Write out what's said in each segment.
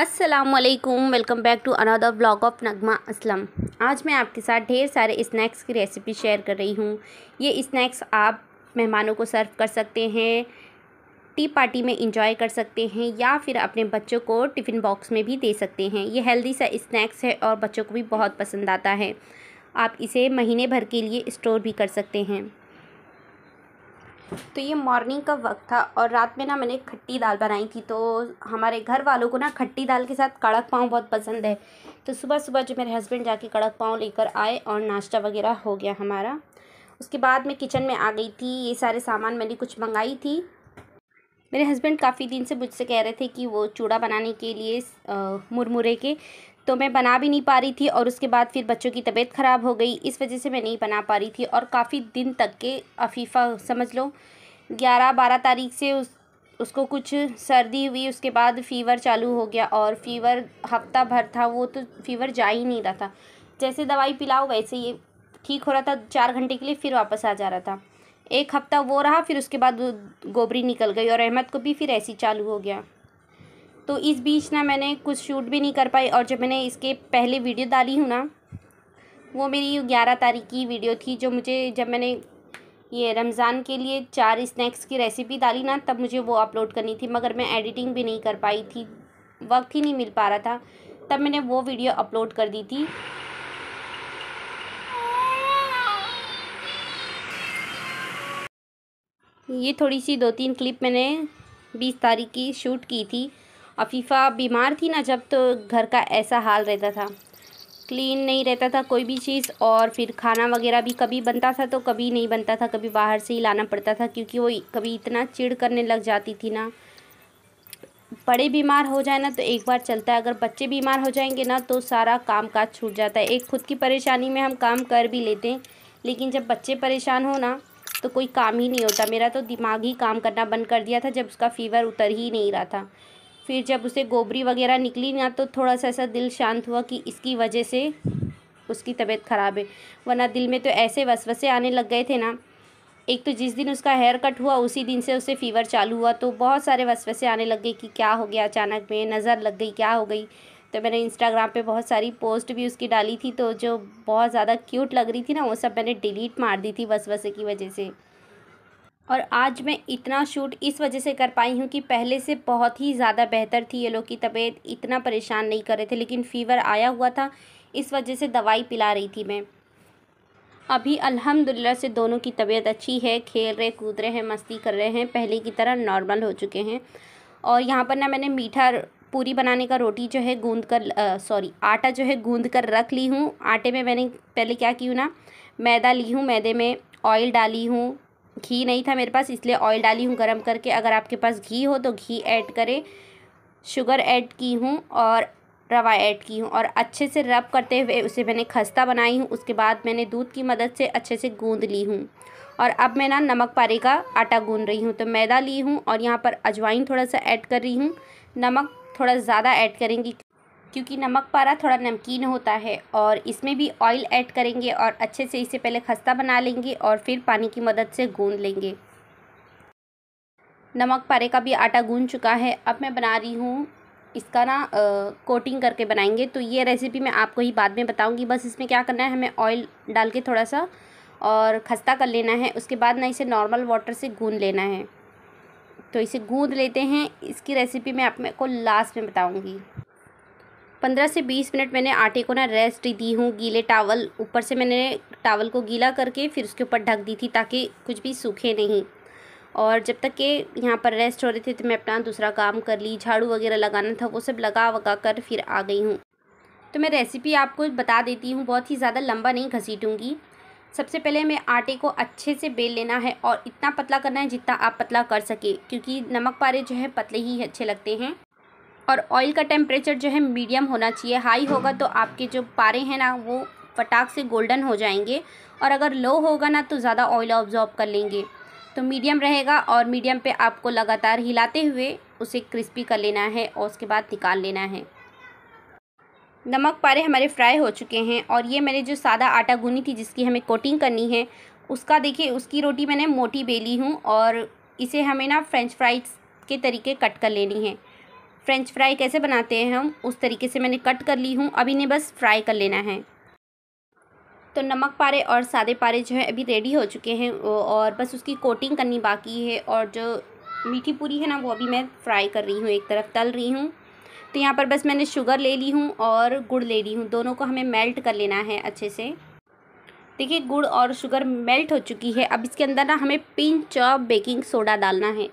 अस्सलाम वालेकुम welcome back to another blog of Nagma Aslam आज मैं आपके साथ ढेर सारे स्नैक्स की रेसिपी शेयर कर रही हूँ ये स्नैक्स आप मेहमानों को सर्व कर सकते हैं टी पार्टी में इंजॉय कर सकते हैं या फिर अपने बच्चों को टिफ़िन बॉक्स में भी दे सकते हैं ये हेल्दी सा स्नैक्स है और बच्चों को भी बहुत पसंद आता है आप इसे महीने भर के लिए स्टोर भी कर सकते हैं तो ये मॉर्निंग का वक्त था और रात में ना मैंने खट्टी दाल बनाई थी तो हमारे घर वालों को ना खट्टी दाल के साथ कड़क पाँव बहुत पसंद है तो सुबह सुबह जो मेरे हस्बैंड जाके कड़क पाँव लेकर आए और नाश्ता वगैरह हो गया हमारा उसके बाद मैं किचन में आ गई थी ये सारे सामान मैंने कुछ मंगाई थी मेरे हस्बैंड काफ़ी दिन से मुझसे कह रहे थे कि वो चूड़ा बनाने के लिए मुरमुरे के तो मैं बना भी नहीं पा रही थी और उसके बाद फिर बच्चों की तबीयत ख़राब हो गई इस वजह से मैं नहीं बना पा रही थी और काफ़ी दिन तक के अफीफ़ा समझ लो ग्यारह बारह तारीख से उस उसको कुछ सर्दी हुई उसके बाद फ़ीवर चालू हो गया और फ़ीवर हफ्ता भर था वो तो फ़ीवर जा ही नहीं रहा था जैसे दवाई पिलाओ वैसे ये ठीक हो रहा था चार घंटे के लिए फिर वापस आ जा रहा था एक हफ़्ता वो रहा फिर उसके बाद गोबरी निकल गई और अहमद को भी फिर ऐसी चालू हो गया तो इस बीच ना मैंने कुछ शूट भी नहीं कर पाई और जब मैंने इसके पहले वीडियो डाली हूँ ना वो मेरी ग्यारह तारीख की वीडियो थी जो मुझे जब मैंने ये रमज़ान के लिए चार स्नैक्स की रेसिपी डाली ना तब मुझे वो अपलोड करनी थी मगर मैं एडिटिंग भी नहीं कर पाई थी वक्त ही नहीं मिल पा रहा था तब मैंने वो वीडियो अपलोड कर दी थी ये थोड़ी सी दो तीन क्लिप मैंने बीस तारीख की शूट की थी अफीफ़ा बीमार थी ना जब तो घर का ऐसा हाल रहता था क्लीन नहीं रहता था कोई भी चीज़ और फिर खाना वगैरह भी कभी बनता था तो कभी नहीं बनता था कभी बाहर से ही लाना पड़ता था क्योंकि वो कभी इतना चिड़ करने लग जाती थी ना बड़े बीमार हो जाए ना तो एक बार चलता है अगर बच्चे बीमार हो जाएंगे ना तो सारा काम काज छूट जाता है एक खुद की परेशानी में हम काम कर भी लेते हैं लेकिन जब बच्चे परेशान हो ना तो कोई काम ही नहीं होता मेरा तो दिमाग ही काम करना बंद कर दिया था जब उसका फीवर उतर ही नहीं रहा था फिर जब उसे गोबरी वगैरह निकली ना तो थोड़ा सा ऐसा दिल शांत हुआ कि इसकी वजह से उसकी तबीयत ख़राब है वरना दिल में तो ऐसे वसवसे आने लग गए थे ना एक तो जिस दिन उसका हेयर कट हुआ उसी दिन से उसे फीवर चालू हुआ तो बहुत सारे वसवसे आने लग गए कि क्या हो गया अचानक में नज़र लग गई क्या हो गई तो मैंने इंस्टाग्राम पे बहुत सारी पोस्ट भी उसकी डाली थी तो जो बहुत ज़्यादा क्यूट लग रही थी ना वो सब मैंने डिलीट मार दी थी वसवसे की वजह से और आज मैं इतना शूट इस वजह से कर पाई हूँ कि पहले से बहुत ही ज़्यादा बेहतर थी ये लोग की तबीयत इतना परेशान नहीं कर रहे थे लेकिन फ़ीवर आया हुआ था इस वजह से दवाई पिला रही थी मैं अभी अल्हम्दुलिल्लाह से दोनों की तबीयत अच्छी है खेल रहे कूद रहे हैं मस्ती कर रहे हैं पहले की तरह नॉर्मल हो चुके हैं और यहाँ पर ना मैंने मीठा पूरी बनाने का रोटी जो है गूँद कर सॉरी आटा जो है गूँद कर रख ली हूँ आटे में मैंने पहले क्या की ना मैदा ली हूँ मैदे में ऑयल डाली हूँ घी नहीं था मेरे पास इसलिए ऑयल डाली हूँ गर्म करके अगर आपके पास घी हो तो घी ऐड करें शुगर ऐड की हूँ और रवा ऐड की हूँ और अच्छे से रब करते हुए उसे मैंने खस्ता बनाई हूँ उसके बाद मैंने दूध की मदद से अच्छे से गूंद ली हूँ और अब मैं ना नमक पारे का आटा गूंद रही हूँ तो मैदा ली हूँ और यहाँ पर अजवाइन थोड़ा सा ऐड कर रही हूँ नमक थोड़ा ज़्यादा ऐड करेंगी क्योंकि नमक पारा थोड़ा नमकीन होता है और इसमें भी ऑयल ऐड करेंगे और अच्छे से इसे पहले खस्ता बना लेंगे और फिर पानी की मदद से गूंद लेंगे नमक पारे का भी आटा गूंद चुका है अब मैं बना रही हूँ इसका ना कोटिंग करके बनाएंगे तो ये रेसिपी मैं आपको ही बाद में बताऊँगी बस इसमें क्या करना है हमें ऑयल डाल के थोड़ा सा और खस्ता कर लेना है उसके बाद ना इसे नॉर्मल वाटर से गूंद लेना है तो इसे गूंद लेते हैं इसकी रेसिपी मैं आपको लास्ट में बताऊँगी पंद्रह से बीस मिनट मैंने आटे को ना रेस्ट दी हूँ गीले टावल ऊपर से मैंने टावल को गीला करके फिर उसके ऊपर ढक दी थी ताकि कुछ भी सूखे नहीं और जब तक के यहाँ पर रेस्ट हो रहे थे तो मैं अपना दूसरा काम कर ली झाड़ू वगैरह लगाना था वो सब लगा वगा कर फिर आ गई हूँ तो मैं रेसिपी आपको बता देती हूँ बहुत ही ज़्यादा लंबा नहीं घसीटूँगी सबसे पहले हमें आटे को अच्छे से बेल लेना है और इतना पतला करना है जितना आप पतला कर सके क्योंकि नमक पारे जो है पतले ही अच्छे लगते हैं और ऑयल का टेम्परेचर जो है मीडियम होना चाहिए हाई होगा तो आपके जो पारे हैं ना वो फटाक से गोल्डन हो जाएंगे और अगर लो होगा ना तो ज़्यादा ऑयल ऑब्जॉर्ब कर लेंगे तो मीडियम रहेगा और मीडियम पे आपको लगातार हिलाते हुए उसे क्रिस्पी कर लेना है और उसके बाद निकाल लेना है नमक पारे हमारे फ्राई हो चुके हैं और ये मैंने जो सादा आटा गूनी थी जिसकी हमें कोटिंग करनी है उसका देखिए उसकी रोटी मैंने मोटी बेली हूँ और इसे हमें ना फ्रेंच फ्राइज के तरीके कट कर लेनी है फ्रेंच फ्राई कैसे बनाते हैं हम उस तरीके से मैंने कट कर ली हूँ अब इन्हें बस फ्राई कर लेना है तो नमक पारे और सादे पारे जो है अभी रेडी हो चुके हैं और बस उसकी कोटिंग करनी बाकी है और जो मीठी पूरी है ना वो अभी मैं फ्राई कर रही हूँ एक तरफ तल रही हूँ तो यहाँ पर बस मैंने शुगर ले ली हूँ और गुड़ ले ली हूँ दोनों को हमें मेल्ट कर लेना है अच्छे से देखिए गुड़ और शुगर मेल्ट हो चुकी है अब इसके अंदर ना हमें पिंच बेकिंग सोडा डालना है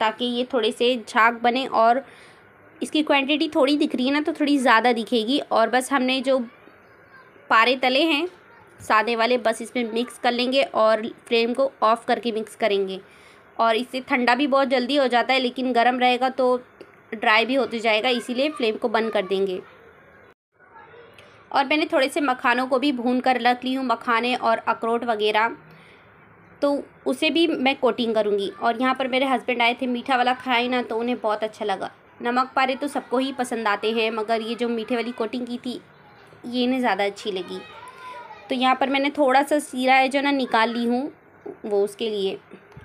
ताकि ये थोड़े से झाग बने और इसकी क्वांटिटी थोड़ी दिख रही है ना तो थोड़ी ज़्यादा दिखेगी और बस हमने जो पारे तले हैं सादे वाले बस इसमें मिक्स कर लेंगे और फ्लेम को ऑफ़ करके मिक्स करेंगे और इससे ठंडा भी बहुत जल्दी हो जाता है लेकिन गर्म रहेगा तो ड्राई भी होते जाएगा इसीलिए फ्लेम को बंद कर देंगे और मैंने थोड़े से मखानों को भी भून कर रख ली हूँ मखाने और अखरोट वगैरह तो उसे भी मैं कोटिंग करूँगी और यहाँ पर मेरे हस्बैंड आए थे मीठा वाला खाए ना तो उन्हें बहुत अच्छा लगा नमक पारे तो सबको ही पसंद आते हैं मगर ये जो मीठे वाली कोटिंग की थी ये इन्हें ज़्यादा अच्छी लगी तो यहाँ पर मैंने थोड़ा सा सीरा है जो ना निकाल ली हूँ वो उसके लिए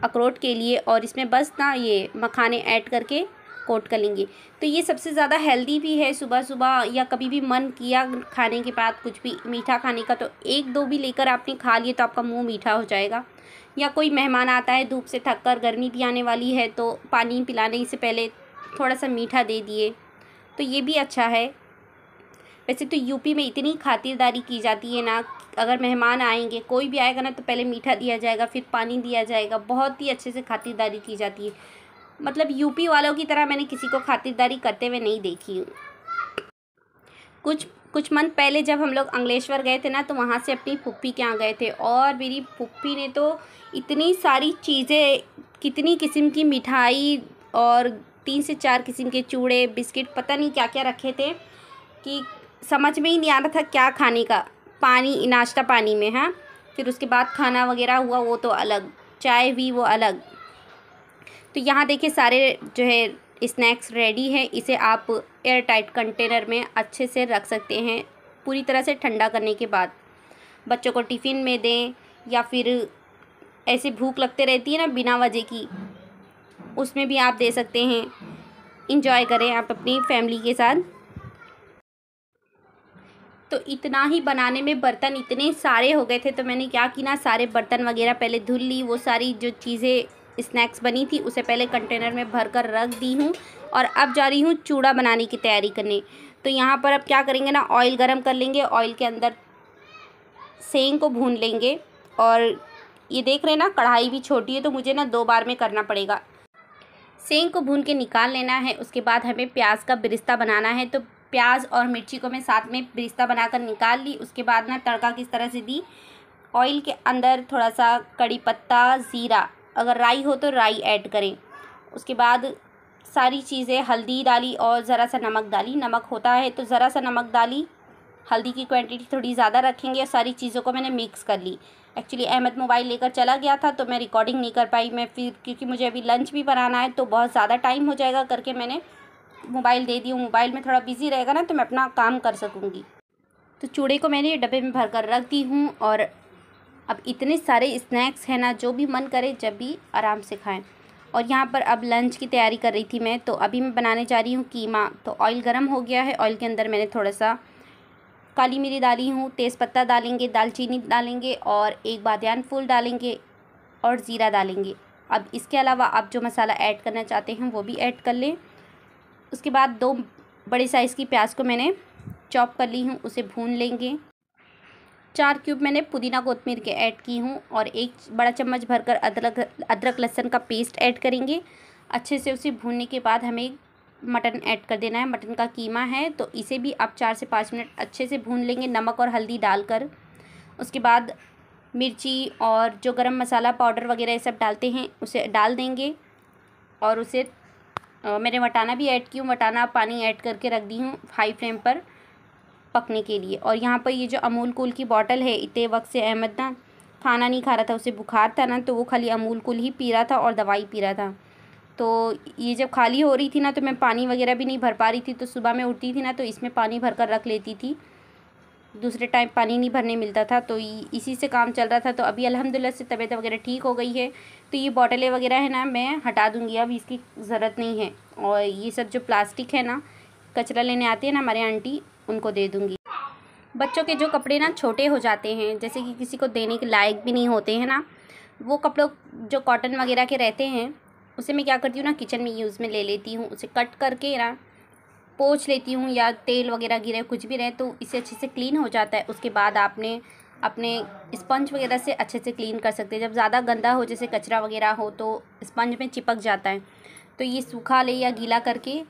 अखरोट के लिए और इसमें बस ना ये मखाने ऐड करके कोट कर लेंगे तो ये सबसे ज़्यादा हेल्दी भी है सुबह सुबह या कभी भी मन किया खाने के बाद कुछ भी मीठा खाने का तो एक दो भी लेकर आपने खा लिए तो आपका मुंह मीठा हो जाएगा या कोई मेहमान आता है धूप से थक कर गर्मी भी आने वाली है तो पानी पिलाने से पहले थोड़ा सा मीठा दे दिए तो ये भी अच्छा है वैसे तो यूपी में इतनी खातिरदारी की जाती है ना अगर मेहमान आएंगे कोई भी आएगा ना तो पहले मीठा दिया जाएगा फिर पानी दिया जाएगा बहुत ही अच्छे से खातिरदारी की जाती है मतलब यूपी वालों की तरह मैंने किसी को खातिरदारी करते हुए नहीं देखी कुछ कुछ मंथ पहले जब हम लोग अंगलेश्वर गए थे ना तो वहाँ से अपनी पुप्पी के यहाँ गए थे और मेरी पुप्पी ने तो इतनी सारी चीज़ें कितनी किस्म की मिठाई और तीन से चार किस्म के चूड़े बिस्किट पता नहीं क्या क्या रखे थे कि समझ में ही नहीं आ रहा था क्या खाने का पानी नाश्ता पानी में हाँ फिर उसके बाद खाना वगैरह हुआ वो तो अलग चाय भी वो अलग तो यहाँ देखिए सारे जो है स्नैक्स रेडी हैं इसे आप एयर टाइट कंटेनर में अच्छे से रख सकते हैं पूरी तरह से ठंडा करने के बाद बच्चों को टिफ़िन में दें या फिर ऐसे भूख लगते रहती है ना बिना वजह की उसमें भी आप दे सकते हैं इंजॉय करें आप अपनी फैमिली के साथ तो इतना ही बनाने में बर्तन इतने सारे हो गए थे तो मैंने क्या की ना सारे बर्तन वगैरह पहले धुल ली वो सारी जो चीज़ें स्नैक्स बनी थी उसे पहले कंटेनर में भर कर रख दी हूँ और अब जा रही हूँ चूड़ा बनाने की तैयारी करने तो यहाँ पर अब क्या करेंगे ना ऑयल गरम कर लेंगे ऑयल के अंदर सेंग को भून लेंगे और ये देख रहे हैं ना कढ़ाई भी छोटी है तो मुझे ना दो बार में करना पड़ेगा सेंग को भून के निकाल लेना है उसके बाद हमें प्याज का बिरिस्ता बनाना है तो प्याज और मिर्ची को मैं साथ में बिरिस्ता बनाकर निकाल ली उसके बाद मैं तड़का किस तरह से दी ऑयल के अंदर थोड़ा सा कड़ी पत्ता ज़ीरा अगर राई हो तो राई ऐड करें उसके बाद सारी चीज़ें हल्दी डाली और ज़रा सा नमक डाली नमक होता है तो ज़रा सा नमक डाली हल्दी की क्वांटिटी थोड़ी ज़्यादा रखेंगे और सारी चीज़ों को मैंने मिक्स कर ली एक्चुअली अहमद मोबाइल लेकर चला गया था तो मैं रिकॉर्डिंग नहीं कर पाई मैं फिर क्योंकि मुझे अभी लंच भी बनाना है तो बहुत ज़्यादा टाइम हो जाएगा करके मैंने मोबाइल दे दी हूँ मोबाइल में थोड़ा बिजी रहेगा ना तो मैं अपना काम कर सकूँगी तो चूड़े को मैंने डब्बे में भर कर रख दी हूँ और अब इतने सारे स्नैक्स हैं ना जो भी मन करे जब भी आराम से खाएं और यहाँ पर अब लंच की तैयारी कर रही थी मैं तो अभी मैं बनाने जा रही हूँ कीमा तो ऑयल गर्म हो गया है ऑयल के अंदर मैंने थोड़ा सा काली मिरी डाली हूँ तेज़पत्ता डालेंगे दालचीनी डालेंगे और एक बादन फूल डालेंगे और ज़ीरा डालेंगे अब इसके अलावा आप जो मसाला ऐड करना चाहते हैं वो भी ऐड कर लें उसके बाद दो बड़े साइज़ की प्याज को मैंने चॉप कर ली हूँ उसे भून लेंगे चार क्यूब मैंने पुदीना कोतमीर के ऐड की हूँ और एक बड़ा चम्मच भरकर अदरक अदरक लहसन का पेस्ट ऐड करेंगे अच्छे से उसे भूनने के बाद हमें मटन ऐड कर देना है मटन का कीमा है तो इसे भी आप चार से पाँच मिनट अच्छे से भून लेंगे नमक और हल्दी डालकर उसके बाद मिर्ची और जो गरम मसाला पाउडर वगैरह ये सब डालते हैं उसे डाल देंगे और उसे मैंने वटाना भी ऐड की हूँ वटाना पानी ऐड करके रख दी हूँ हाई फ्लेम पर पकने के लिए और यहाँ पर ये जो अमूल कूल की बॉटल है इतने वक्त से अहमद ना खाना नहीं खा रहा था उसे बुखार था ना तो वो खाली अमूल कूल ही पी रहा था और दवाई पी रहा था तो ये जब खाली हो रही थी ना तो मैं पानी वगैरह भी नहीं भर पा रही थी तो सुबह में उठती थी ना तो इसमें पानी भर कर रख लेती थी दूसरे टाइम पानी नहीं भरने मिलता था तो इसी से काम चल रहा था तो अभी अलहमदिल्ला से तबीयत वगैरह ठीक हो गई है तो ये बॉटलें वगैरह है ना मैं हटा दूँगी अब इसकी ज़रूरत नहीं है और ये सब जो प्लास्टिक है ना कचरा लेने आती है ना हमारे आंटी उनको दे दूँगी बच्चों के जो कपड़े ना छोटे हो जाते हैं जैसे कि किसी को देने के लायक भी नहीं होते हैं ना वो कपड़ों जो कॉटन वगैरह के रहते हैं उसे मैं क्या करती हूँ ना किचन में यूज़ में ले लेती हूँ उसे कट करके ना पोछ लेती हूँ या तेल वगैरह गिरे कुछ भी रहे तो इसे अच्छे से क्लीन हो जाता है उसके बाद आपने अपने स्पंज वगैरह से अच्छे से क्लीन कर सकते हैं जब ज़्यादा गंदा हो जैसे कचरा वगैरह हो तो स्पंज में चिपक जाता है तो ये सूखा ले या गीला करके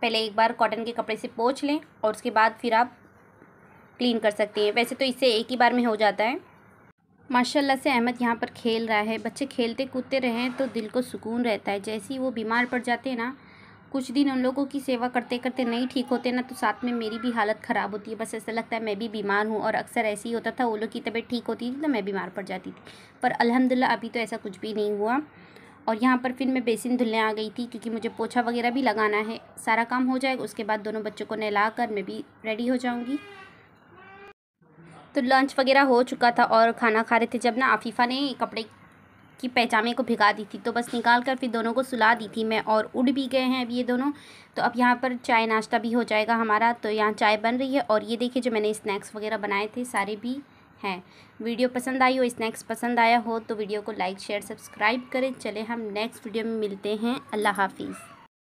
पहले एक बार कॉटन के कपड़े से पोछ लें और उसके बाद फिर आप क्लीन कर सकते हैं वैसे तो इससे एक ही बार में हो जाता है माशाल्लाह से अहमद यहाँ पर खेल रहा है बच्चे खेलते कूदते रहें तो दिल को सुकून रहता है जैसे ही वो बीमार पड़ जाते हैं ना कुछ दिन उन लोगों की सेवा करते करते नहीं ठीक होते ना तो साथ में मेरी भी हालत ख़राब होती है बस ऐसा लगता है मैं भी बीमार हूँ और अक्सर ऐसे ही होता था वो लोग की तबीयत ठीक होती थी तो मैं बीमार पड़ जाती थी पर अलहमदिल्ला अभी तो ऐसा कुछ भी नहीं हुआ और यहाँ पर फिर मैं बेसिन धुलने आ गई थी क्योंकि मुझे पोछा वगैरह भी लगाना है सारा काम हो जाएगा उसके बाद दोनों बच्चों को नहला कर मैं भी रेडी हो जाऊँगी तो लंच वगैरह हो चुका था और खाना खा रहे थे जब ना आफीफ़ा ने कपड़े की पैजामे को भिगा दी थी तो बस निकाल कर फिर दोनों को सुला दी थी मैं और उड़ भी गए हैं अब ये दोनों तो अब यहाँ पर चाय नाश्ता भी हो जाएगा हमारा तो यहाँ चाय बन रही है और ये देखिए जो मैंने स्नैक्स वगैरह बनाए थे सारे भी हैं वीडियो पसंद आई हो स्नैक्स पसंद आया हो तो वीडियो को लाइक शेयर सब्सक्राइब करें चले हम नेक्स्ट वीडियो में मिलते हैं अल्लाह हाफिज़